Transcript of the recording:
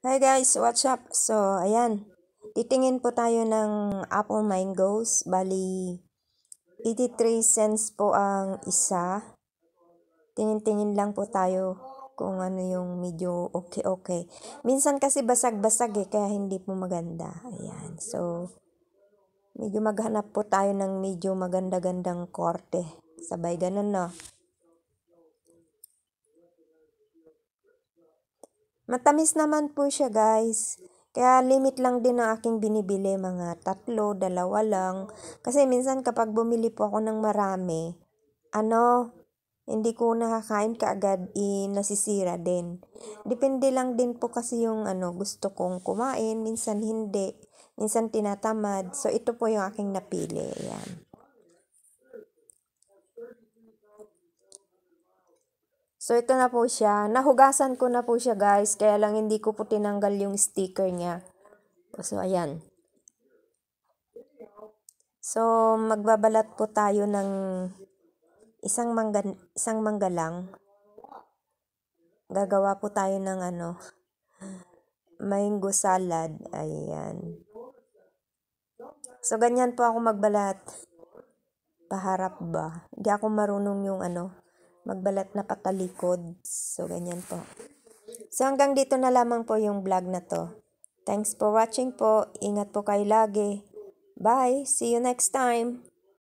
Hi guys, what's up? So, ayan. Titingin po tayo ng Apple Mangoes. Bali, 83 cents po ang isa. Tingin-tingin lang po tayo kung ano yung medyo okay-okay. Minsan kasi basag-basag eh, kaya hindi po maganda. Ayan, so, medyo maghanap po tayo ng medyo maganda-gandang korte. Sabay ganun, no? Matamis naman po siya guys. Kaya limit lang din ang aking binibili, mga tatlo, dalawa lang. Kasi minsan kapag bumili po ako ng marami, ano, hindi ko nakakain kaagad i nasisira din. Depende lang din po kasi yung ano, gusto kong kumain, minsan hindi, minsan tinatamad. So ito po yung aking napili, yan. So, ito na po siya. Nahugasan ko na po siya, guys. Kaya lang hindi ko po tinanggal yung sticker niya. So, ayan. So, magbabalat po tayo ng isang mangga, isang mangga lang. Gagawa po tayo ng ano, mango salad. Ayan. So, ganyan po ako magbalat. Paharap ba? Hindi ako marunong yung ano, magbalat na patalikod. So, ganyan po. So, hanggang dito na lamang po yung vlog na to. Thanks for watching po. Ingat po kayo lagi. Bye! See you next time!